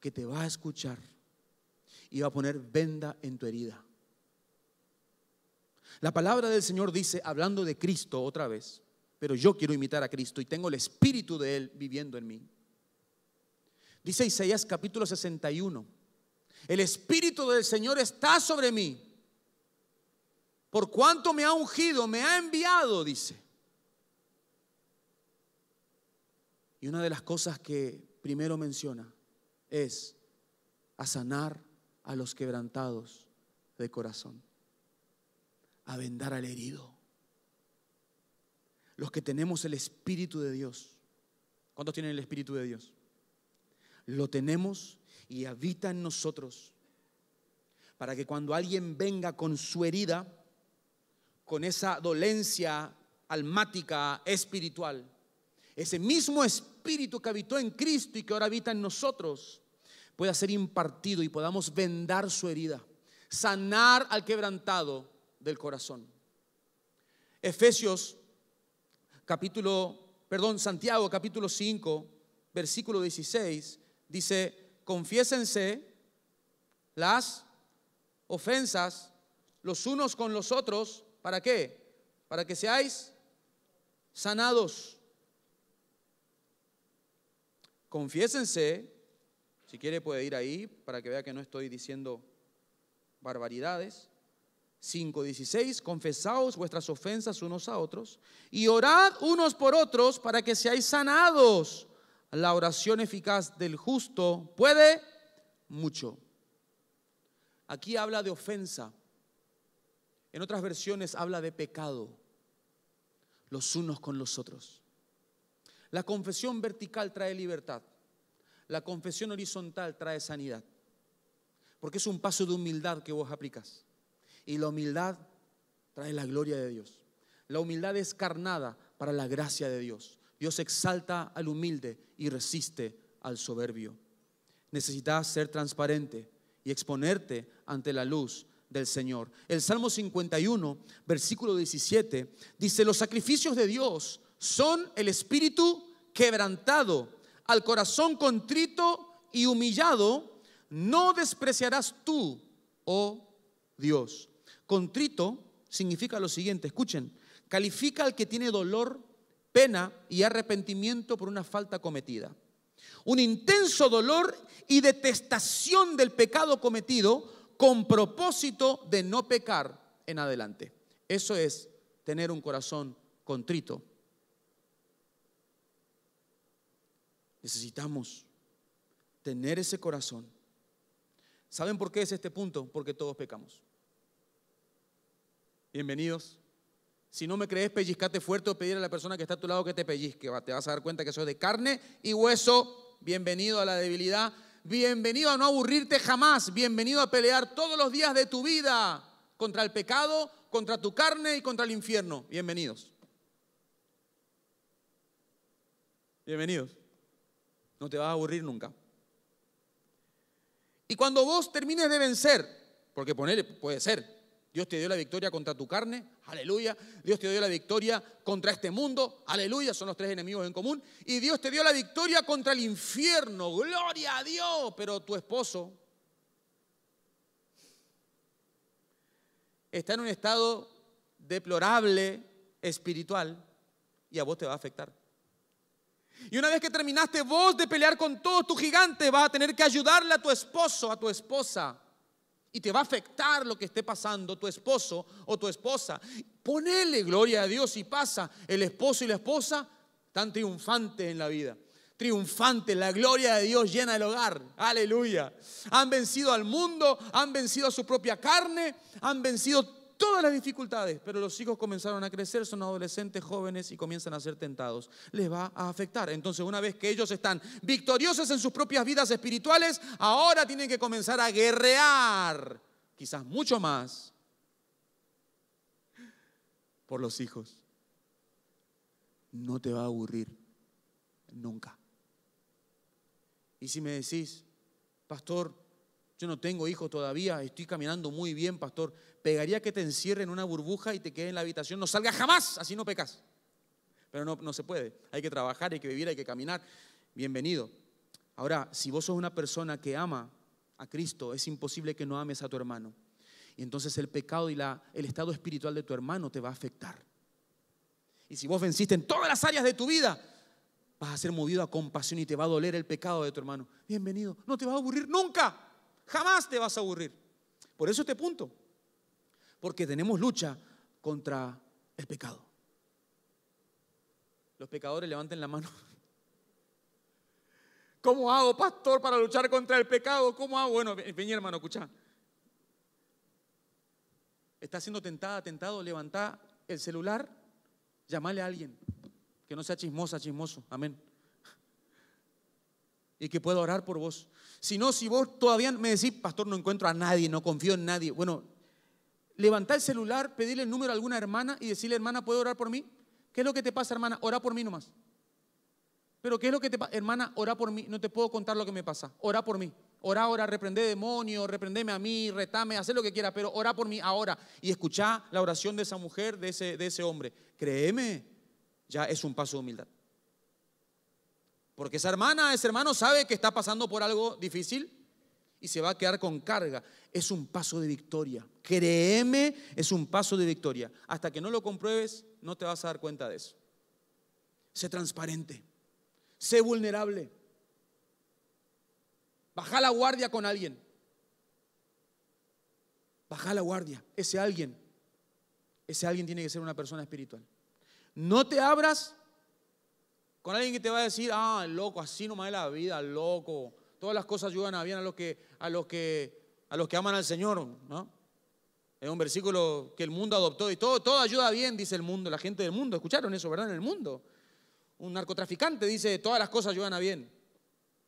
Speaker 1: que te va a escuchar y va a poner venda en tu herida. La palabra del Señor dice, hablando de Cristo otra vez, pero yo quiero imitar a Cristo y tengo el espíritu de Él viviendo en mí. Dice Isaías capítulo 61, el Espíritu del Señor está sobre mí. Por cuanto me ha ungido, me ha enviado, dice. Y una de las cosas que primero menciona es a sanar a los quebrantados de corazón, a vendar al herido. Los que tenemos el Espíritu de Dios. ¿Cuántos tienen el Espíritu de Dios? Lo tenemos y habita en nosotros para que cuando alguien venga con su herida, con esa dolencia almática espiritual, ese mismo espíritu que habitó en Cristo y que ahora habita en nosotros, pueda ser impartido y podamos vendar su herida, sanar al quebrantado del corazón. Efesios capítulo, perdón, Santiago capítulo 5, versículo 16 dice, confiésense las ofensas los unos con los otros. ¿Para qué? Para que seáis sanados. Confiésense, si quiere puede ir ahí para que vea que no estoy diciendo barbaridades. 5.16, confesaos vuestras ofensas unos a otros y orad unos por otros para que seáis sanados la oración eficaz del justo puede mucho. Aquí habla de ofensa. En otras versiones habla de pecado, los unos con los otros. La confesión vertical trae libertad. La confesión horizontal trae sanidad. Porque es un paso de humildad que vos aplicas. Y la humildad trae la gloria de Dios. La humildad es carnada para la gracia de Dios. Dios exalta al humilde y resiste al soberbio. Necesitas ser transparente y exponerte ante la luz del Señor. El Salmo 51, versículo 17, dice, los sacrificios de Dios son el espíritu quebrantado, al corazón contrito y humillado, no despreciarás tú, oh Dios. Contrito significa lo siguiente, escuchen, califica al que tiene dolor pena y arrepentimiento por una falta cometida. Un intenso dolor y detestación del pecado cometido con propósito de no pecar en adelante. Eso es tener un corazón contrito. Necesitamos tener ese corazón. ¿Saben por qué es este punto? Porque todos pecamos. Bienvenidos si no me crees, pellizcate fuerte o pedir a la persona que está a tu lado que te pellizque. Te vas a dar cuenta que sos de carne y hueso. Bienvenido a la debilidad. Bienvenido a no aburrirte jamás. Bienvenido a pelear todos los días de tu vida contra el pecado, contra tu carne y contra el infierno. Bienvenidos. Bienvenidos. No te vas a aburrir nunca. Y cuando vos termines de vencer, porque poner puede ser, Dios te dio la victoria contra tu carne, Aleluya. Dios te dio la victoria contra este mundo. Aleluya. Son los tres enemigos en común. Y Dios te dio la victoria contra el infierno. Gloria a Dios. Pero tu esposo está en un estado deplorable espiritual y a vos te va a afectar. Y una vez que terminaste vos de pelear con todos tus gigantes, vas a tener que ayudarle a tu esposo, a tu esposa y te va a afectar lo que esté pasando tu esposo o tu esposa. Ponele gloria a Dios y pasa. El esposo y la esposa tan triunfantes en la vida. Triunfantes, la gloria de Dios llena el hogar. Aleluya. Han vencido al mundo, han vencido a su propia carne, han vencido todas las dificultades, pero los hijos comenzaron a crecer, son adolescentes, jóvenes y comienzan a ser tentados. Les va a afectar. Entonces, una vez que ellos están victoriosos en sus propias vidas espirituales, ahora tienen que comenzar a guerrear, quizás mucho más, por los hijos. No te va a aburrir nunca. Y si me decís, pastor, yo no tengo hijos todavía, estoy caminando muy bien, pastor pegaría que te encierren en una burbuja y te quede en la habitación, no salga jamás, así no pecas. Pero no, no se puede, hay que trabajar, hay que vivir, hay que caminar. Bienvenido. Ahora, si vos sos una persona que ama a Cristo, es imposible que no ames a tu hermano. Y entonces el pecado y el estado espiritual de tu hermano te va a afectar. Y si vos venciste en todas las áreas de tu vida, vas a ser movido a compasión y te va a doler el pecado de tu hermano. Bienvenido, no te vas a aburrir nunca, jamás te vas a aburrir. Por eso este punto, porque tenemos lucha contra el pecado. Los pecadores levanten la mano. ¿Cómo hago, pastor, para luchar contra el pecado? ¿Cómo hago? Bueno, vení hermano, escucha. Está siendo tentada, tentado, levanta el celular, llamale a alguien. Que no sea chismosa, chismoso. Amén. Y que pueda orar por vos. Si no, si vos todavía me decís, pastor, no encuentro a nadie, no confío en nadie. Bueno, levantar el celular, pedirle el número a alguna hermana y decirle, hermana, ¿puedo orar por mí? ¿Qué es lo que te pasa, hermana? Ora por mí nomás. Pero ¿qué es lo que te pasa? Hermana, ora por mí. No te puedo contar lo que me pasa. Ora por mí. Ora, ahora, reprende demonio, reprendeme a mí, retame, haz lo que quiera, pero ora por mí ahora. Y escucha la oración de esa mujer, de ese, de ese hombre. Créeme, ya es un paso de humildad. Porque esa hermana, ese hermano sabe que está pasando por algo difícil, y se va a quedar con carga. Es un paso de victoria. Créeme, es un paso de victoria. Hasta que no lo compruebes, no te vas a dar cuenta de eso. Sé transparente. Sé vulnerable. Baja la guardia con alguien. Baja la guardia. Ese alguien, ese alguien tiene que ser una persona espiritual. No te abras con alguien que te va a decir, ah, loco, así nomás es la vida, loco. Todas las cosas ayudan a bien a los que, a los que, a los que aman al Señor, ¿no? Es un versículo que el mundo adoptó y todo, todo ayuda bien, dice el mundo, la gente del mundo. ¿Escucharon eso, verdad? En el mundo. Un narcotraficante dice, todas las cosas ayudan a bien.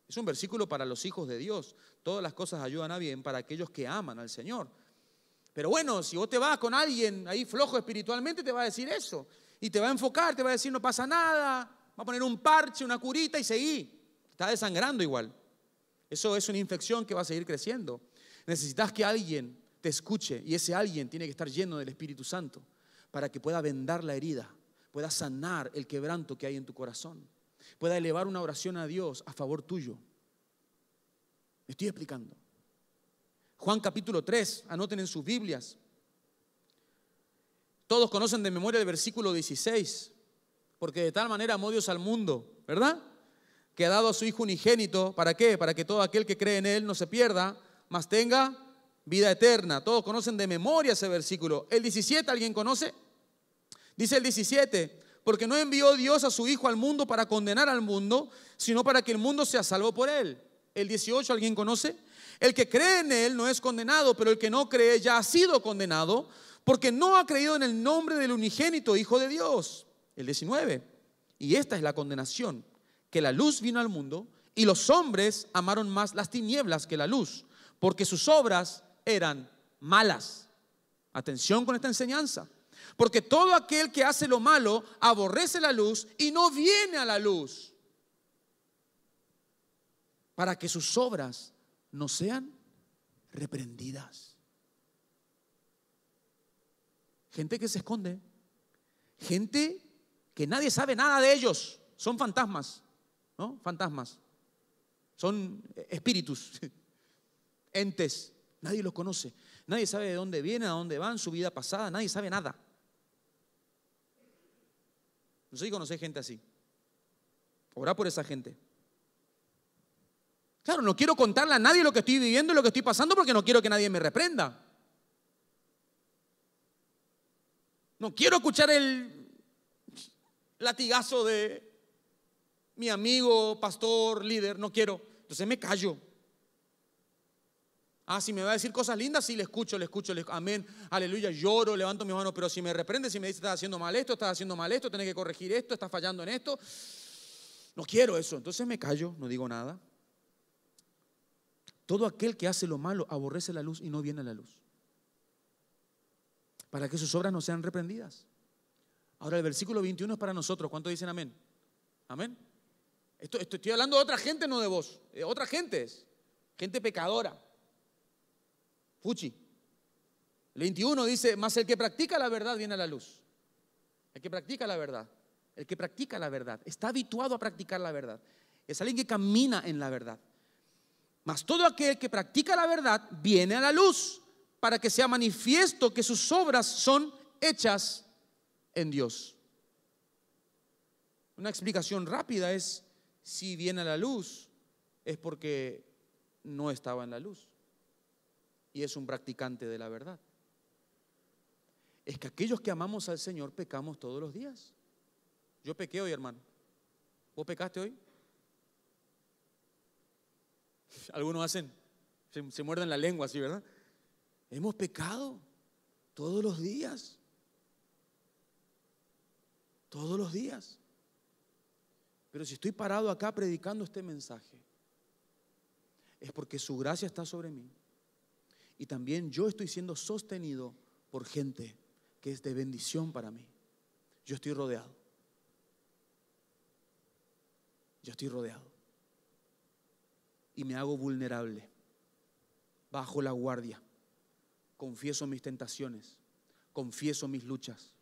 Speaker 1: Es un versículo para los hijos de Dios. Todas las cosas ayudan a bien para aquellos que aman al Señor. Pero bueno, si vos te vas con alguien ahí flojo espiritualmente, te va a decir eso. Y te va a enfocar, te va a decir, no pasa nada. Va a poner un parche, una curita y seguí. Está desangrando igual. Eso es una infección que va a seguir creciendo. Necesitas que alguien te escuche y ese alguien tiene que estar lleno del Espíritu Santo para que pueda vendar la herida, pueda sanar el quebranto que hay en tu corazón, pueda elevar una oración a Dios a favor tuyo. estoy explicando. Juan capítulo 3, anoten en sus Biblias. Todos conocen de memoria el versículo 16, porque de tal manera amó Dios al mundo, ¿verdad? que ha dado a su Hijo unigénito, ¿para qué? Para que todo aquel que cree en Él no se pierda, mas tenga vida eterna. Todos conocen de memoria ese versículo. El 17, ¿alguien conoce? Dice el 17, porque no envió Dios a su Hijo al mundo para condenar al mundo, sino para que el mundo sea salvo por Él. El 18, ¿alguien conoce? El que cree en Él no es condenado, pero el que no cree ya ha sido condenado, porque no ha creído en el nombre del unigénito Hijo de Dios. El 19, y esta es la condenación que la luz vino al mundo y los hombres amaron más las tinieblas que la luz, porque sus obras eran malas. Atención con esta enseñanza. Porque todo aquel que hace lo malo aborrece la luz y no viene a la luz para que sus obras no sean reprendidas. Gente que se esconde, gente que nadie sabe nada de ellos, son fantasmas. ¿no? Fantasmas. Son espíritus, entes. Nadie los conoce. Nadie sabe de dónde vienen, a dónde van, su vida pasada. Nadie sabe nada. No sé si conocés gente así. Orá por esa gente. Claro, no quiero contarle a nadie lo que estoy viviendo y lo que estoy pasando porque no quiero que nadie me reprenda. No quiero escuchar el latigazo de mi amigo, pastor, líder, no quiero. Entonces me callo. Ah, si me va a decir cosas lindas, sí, le escucho, le escucho, le, amén, aleluya, lloro, levanto mi mano, pero si me reprende, si me dice, estás haciendo mal esto, estás haciendo mal esto, tenés que corregir esto, estás fallando en esto, no quiero eso. Entonces me callo, no digo nada. Todo aquel que hace lo malo aborrece la luz y no viene a la luz. Para que sus obras no sean reprendidas. Ahora el versículo 21 es para nosotros. ¿Cuánto dicen amén? Amén estoy hablando de otra gente, no de vos. Eh, otra gente es. Gente pecadora. Fuchi. El 21 dice, más el que practica la verdad viene a la luz. El que practica la verdad. El que practica la verdad. Está habituado a practicar la verdad. Es alguien que camina en la verdad. Mas todo aquel que practica la verdad viene a la luz para que sea manifiesto que sus obras son hechas en Dios. Una explicación rápida es, si viene a la luz, es porque no estaba en la luz y es un practicante de la verdad. Es que aquellos que amamos al Señor pecamos todos los días. Yo pequé hoy, hermano. ¿Vos pecaste hoy? Algunos hacen, se, muerden la lengua ¿sí, ¿verdad? Hemos pecado todos los días. Todos los días. Pero si estoy parado acá predicando este mensaje, es porque su gracia está sobre mí. Y también yo estoy siendo sostenido por gente que es de bendición para mí. Yo estoy rodeado. Yo estoy rodeado. Y me hago vulnerable. Bajo la guardia. Confieso mis tentaciones. Confieso mis luchas.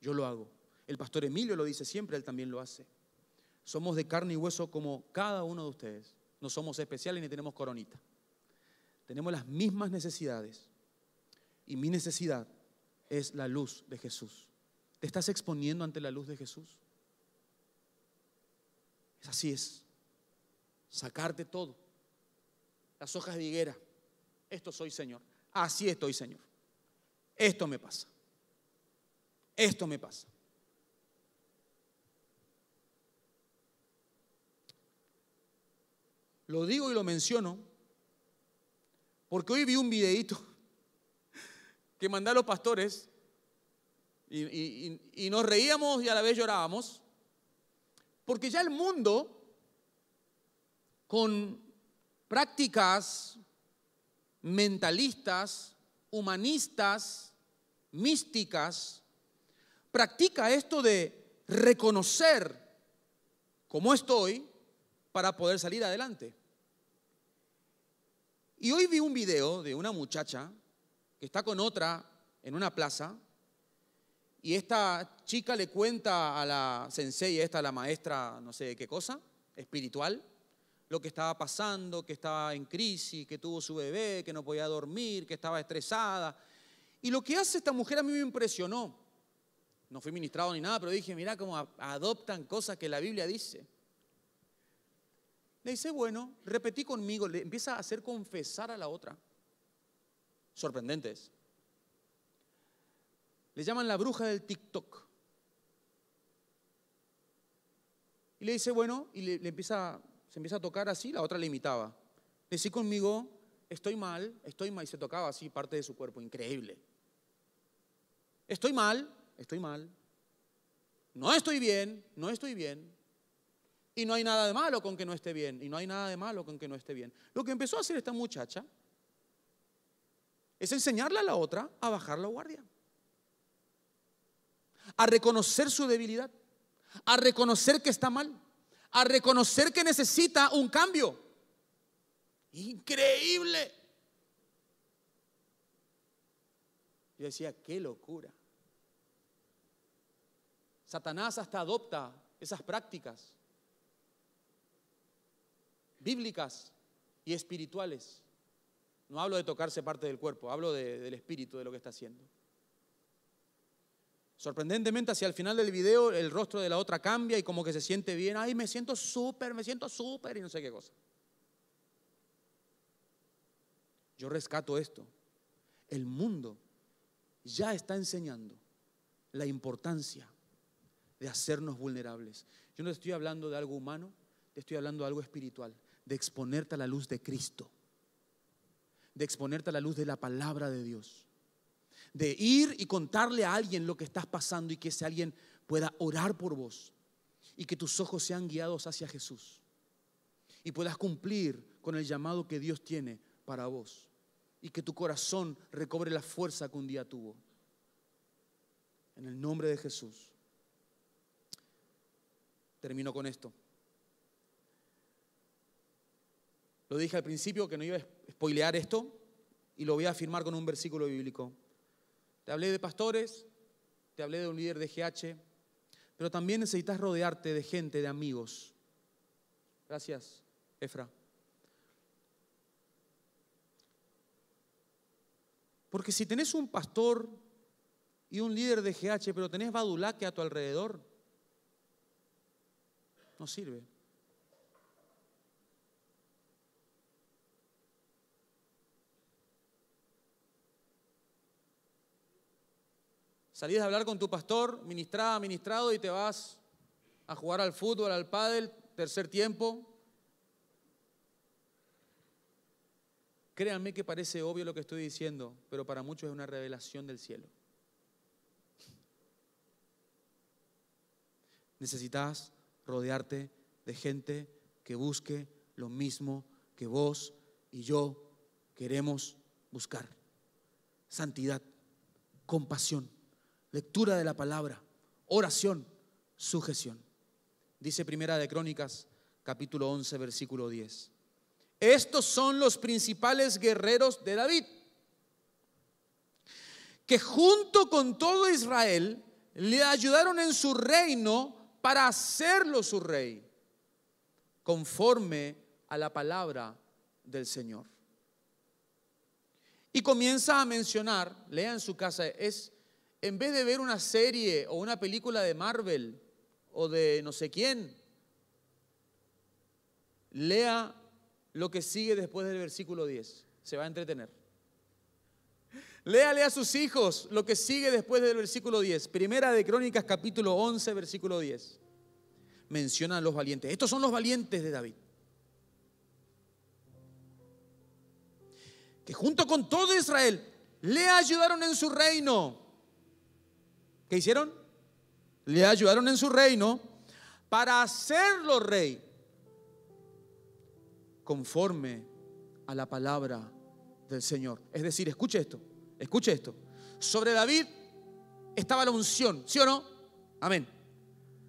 Speaker 1: Yo lo hago. El pastor Emilio lo dice siempre, él también lo hace. Somos de carne y hueso como cada uno de ustedes. No somos especiales ni tenemos coronita. Tenemos las mismas necesidades. Y mi necesidad es la luz de Jesús. ¿Te estás exponiendo ante la luz de Jesús? Es así es. Sacarte todo. Las hojas de higuera. Esto soy Señor. Así estoy Señor. Esto me pasa. Esto me pasa. Lo digo y lo menciono porque hoy vi un videíto que mandaron los pastores y, nos reíamos y a la vez llorábamos, porque ya el mundo, con prácticas mentalistas, humanistas, místicas, practica esto de reconocer cómo estoy, para poder salir adelante. Y hoy vi un video de una muchacha que está con otra en una plaza y esta chica le cuenta a la sensei, esta la maestra, no sé de qué cosa, espiritual, lo que estaba pasando, que estaba en crisis, que tuvo su bebé, que no podía dormir, que estaba estresada. Y lo que hace esta mujer a mí me impresionó. No fui ministrado ni nada, pero dije, mira cómo adoptan cosas que la Biblia dice. Le dice, bueno, repetí conmigo, le empieza a hacer confesar a la otra. Sorprendentes. Le llaman la bruja del TikTok. Y le dice, bueno, y le, empieza, se empieza a tocar así, la otra le imitaba. Le dice conmigo, estoy mal, estoy mal, y se tocaba así parte de su cuerpo, increíble. Estoy mal, estoy mal. No estoy bien, no estoy bien. Y no hay nada de malo con que no esté bien. Y no hay nada de malo con que no esté bien. Lo que empezó a hacer esta muchacha es enseñarle a la otra a bajar la guardia. A reconocer su debilidad. A reconocer que está mal. A reconocer que necesita un cambio. Increíble. Yo decía, qué locura. Satanás hasta adopta esas prácticas bíblicas y espirituales. No hablo de tocarse parte del cuerpo, hablo del espíritu, de lo que está haciendo. Sorprendentemente, hacia el final del video, el rostro de la otra cambia y como que se siente bien. Ay, me siento súper, me siento súper y no sé qué cosa. Yo rescato esto. El mundo ya está enseñando la importancia de hacernos vulnerables. Yo no estoy hablando de algo humano, estoy hablando de algo espiritual de exponerte a la luz de Cristo, de exponerte a la luz de la palabra de Dios, de ir y contarle a alguien lo que estás pasando y que ese alguien pueda orar por vos y que tus ojos sean guiados hacia Jesús y puedas cumplir con el llamado que Dios tiene para vos y que tu corazón recobre la fuerza que un día tuvo. En el nombre de Jesús. Termino con esto. Lo dije al principio que no iba a spoilear esto y lo voy a afirmar con un versículo bíblico. Te hablé de pastores, te hablé de un líder de GH, pero también necesitas rodearte de gente, de amigos. Gracias, Efra. Porque si tenés un pastor y un líder de GH, pero tenés badulaque a tu alrededor, no sirve. Salís a hablar con tu pastor, ministrada, ministrado, y te vas a jugar al fútbol, al pádel, tercer tiempo. Créanme que parece obvio lo que estoy diciendo, pero para muchos es una revelación del cielo. Necesitas rodearte de gente que busque lo mismo que vos y yo queremos buscar. Santidad, compasión, lectura de la palabra, oración, sujeción. Dice Primera de Crónicas, capítulo 11, versículo 10. Estos son los principales guerreros de David, que junto con todo Israel le ayudaron en su reino para hacerlo su rey, conforme a la palabra del Señor. Y comienza a mencionar, lea en su casa, es en vez de ver una serie o una película de Marvel o de no sé quién, lea lo que sigue después del versículo 10. Se va a entretener. lea a sus hijos lo que sigue después del versículo 10. Primera de Crónicas capítulo 11, versículo 10. Mencionan los valientes. Estos son los valientes de David. Que junto con todo Israel le ayudaron en su reino. ¿Qué hicieron? Le ayudaron en su reino para hacerlo rey conforme a la palabra del Señor. Es decir, escuche esto, escuche esto. Sobre David estaba la unción, ¿sí o no? Amén.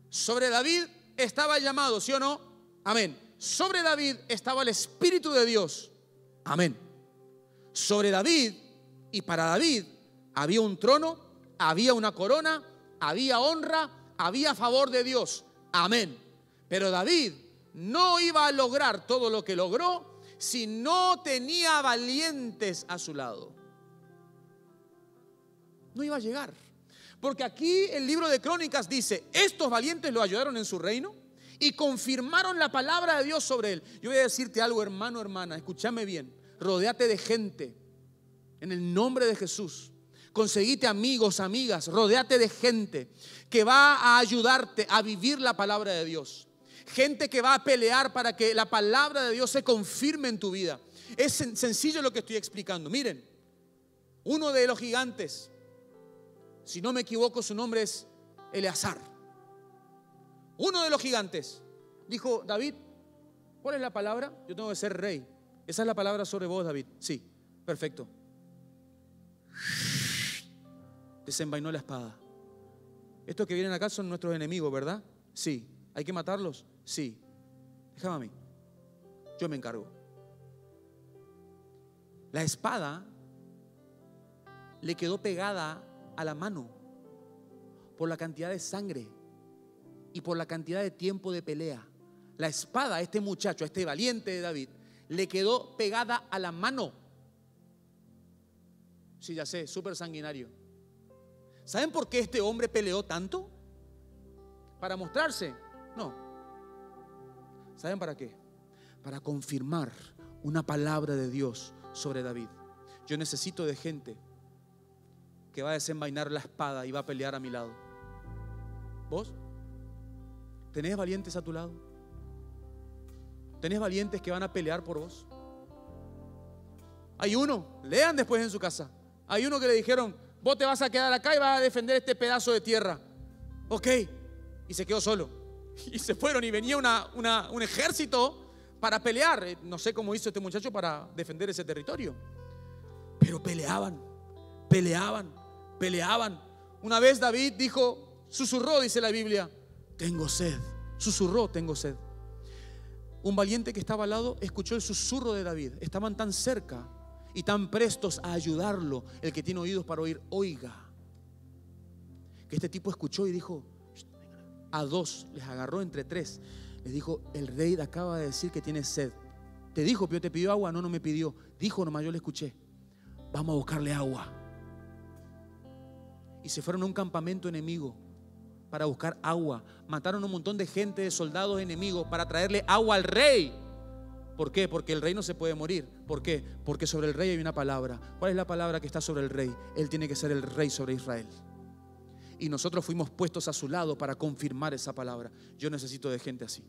Speaker 1: Sobre David estaba el llamado, ¿sí o no? Amén. Sobre David estaba el Espíritu de Dios. Amén. Sobre David y para David había un trono había una corona, había honra, había favor de Dios. Amén. Pero David no iba a lograr todo lo que logró si no tenía valientes a su lado. No iba a llegar. Porque aquí el libro de Crónicas dice, estos valientes lo ayudaron en su reino y confirmaron la palabra de Dios sobre él. Yo voy a decirte algo, hermano, hermana, escúchame bien. Rodéate de gente en el nombre de Jesús conseguite amigos, amigas, rodeate de gente que va a ayudarte a vivir la palabra de Dios. Gente que va a pelear para que la palabra de Dios se confirme en tu vida. Es sencillo lo que estoy explicando. Miren, uno de los gigantes, si no me equivoco, su nombre es Eleazar. Uno de los gigantes dijo, David, ¿cuál es la palabra? Yo tengo que ser rey. Esa es la palabra sobre vos, David. Sí, perfecto desenvainó la espada. Estos que vienen acá son nuestros enemigos, ¿verdad? Sí. ¿Hay que matarlos? Sí. Déjame a mí. Yo me encargo. La espada le quedó pegada a la mano por la cantidad de sangre y por la cantidad de tiempo de pelea. La espada a este muchacho, a este valiente de David, le quedó pegada a la mano. Sí, ya sé, súper sanguinario. ¿Saben por qué este hombre peleó tanto? ¿Para mostrarse? No. ¿Saben para qué? Para confirmar una palabra de Dios sobre David. Yo necesito de gente que va a desenvainar la espada y va a pelear a mi lado. ¿Vos? ¿Tenés valientes a tu lado? ¿Tenés valientes que van a pelear por vos? Hay uno, lean después en su casa. Hay uno que le dijeron, Vos te vas a quedar acá y vas a defender este pedazo de tierra. Ok. Y se quedó solo. Y se fueron y venía una, un ejército para pelear. Eh, no sé cómo hizo este muchacho para defender ese territorio. Pero peleaban, peleaban, peleaban. Una vez David dijo, susurró, dice la Biblia, tengo sed. Susurró, tengo sed. Un valiente que estaba al lado escuchó el susurro de David. Estaban tan cerca y tan prestos a ayudarlo. El que tiene oídos para oír, oiga. Que este tipo escuchó y dijo, a dos, les agarró entre tres. Les dijo, el rey acaba de decir que tiene sed. Te dijo, pero te pidió agua. No, no me pidió. Dijo nomás, yo le escuché. Vamos a buscarle agua. Y se fueron a un campamento enemigo para buscar agua. Mataron un montón de gente, de soldados enemigos, para traerle agua al rey. ¿Por qué? Porque el rey no se puede morir. ¿Por qué? Porque sobre el rey hay una palabra. ¿Cuál es la palabra que está sobre el rey? Él tiene que ser el rey sobre Israel. Y nosotros fuimos puestos a su lado para confirmar esa palabra. Yo necesito de gente así.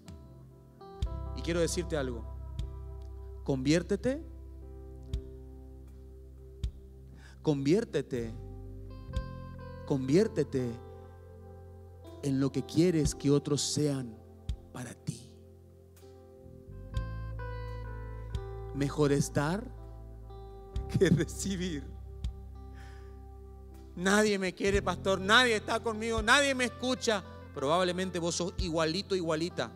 Speaker 1: Y quiero decirte algo. Conviértete. Conviértete. Conviértete en lo que quieres que otros sean para ti. Mejor estar que recibir. Nadie me quiere, pastor, nadie está conmigo, nadie me escucha. Probablemente vos sos igualito, igualita.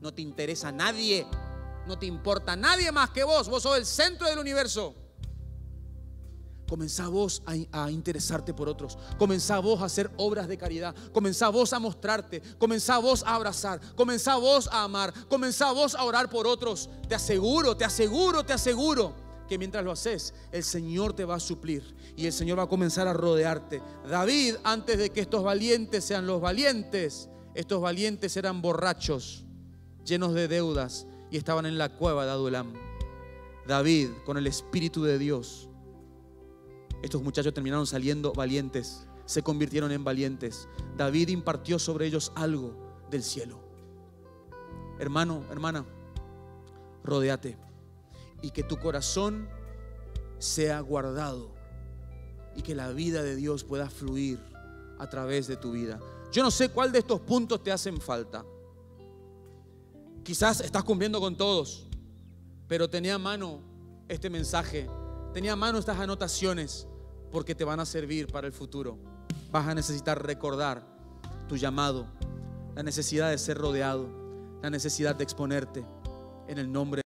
Speaker 1: No te interesa nadie, no te importa nadie más que vos. Vos sos el centro del universo comenzá vos a, interesarte por otros, comenzá vos a hacer obras de caridad, comenzá vos a mostrarte, comenzá vos a abrazar, comenzá vos a amar, comenzá vos a orar por otros. Te aseguro, te aseguro, te aseguro que mientras lo haces, el Señor te va a suplir y el Señor va a comenzar a rodearte. David, antes de que estos valientes sean los valientes, estos valientes eran borrachos, llenos de deudas y estaban en la cueva de Adulam. David, con el Espíritu de Dios, estos muchachos terminaron saliendo valientes, se convirtieron en valientes. David impartió sobre ellos algo del cielo. Hermano, hermana, rodéate y que tu corazón sea guardado y que la vida de Dios pueda fluir a través de tu vida. Yo no sé cuál de estos puntos te hacen falta. Quizás estás cumpliendo con todos, pero tenía a mano este mensaje, tenía a mano estas anotaciones porque te van a servir para el futuro. Vas a necesitar recordar tu llamado, la necesidad de ser rodeado, la necesidad de exponerte en el nombre de